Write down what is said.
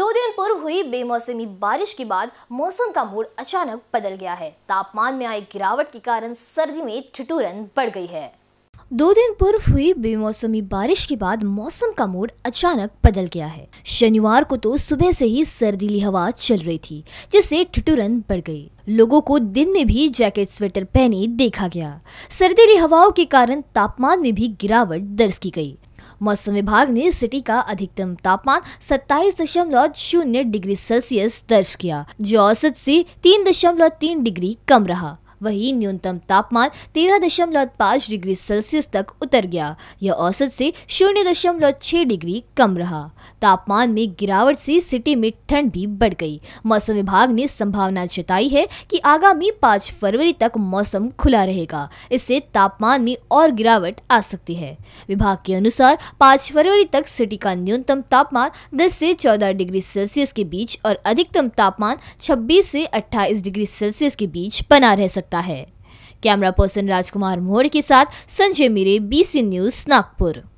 दो दिन पूर्व हुई बेमौसमी बारिश के बाद मौसम का मूड अचानक बदल गया है तापमान में आई गिरावट के कारण सर्दी में ठिठुरन बढ़ गई है दो दिन पूर्व हुई बेमौसमी बारिश के बाद मौसम का मूड अचानक बदल गया है शनिवार को तो सुबह से ही सर्दीली हवा चल रही थी जिससे ठिठुरन बढ़ गई लोगों को दिन में भी जैकेट स्वेटर पहने देखा गया सर्दीली हवाओं के कारण तापमान में भी गिरावट दर्ज की गई मौसम विभाग ने सिटी का अधिकतम तापमान सत्ताईस दशमलव शून्य डिग्री सेल्सियस दर्ज किया जो औसत से तीन दशमलव तीन डिग्री कम रहा वहीं न्यूनतम तापमान तेरह दशमलव पाँच डिग्री सेल्सियस तक उतर गया यह औसत से शून्य दशमलव छह डिग्री कम रहा तापमान में गिरावट से सिटी में ठंड भी बढ़ गई मौसम विभाग ने संभावना जताई है कि आगामी पाँच फरवरी तक मौसम खुला रहेगा इससे तापमान में और गिरावट आ सकती है विभाग के अनुसार पाँच फरवरी तक सिटी का न्यूनतम तापमान दस से चौदह डिग्री सेल्सियस के बीच और अधिकतम तापमान छब्बीस से अट्ठाईस डिग्री सेल्सियस के बीच बना रह सकता सकता है कैमरा पर्सन राजकुमार मोड़ के साथ संजय मीरे बीसी न्यूज नागपुर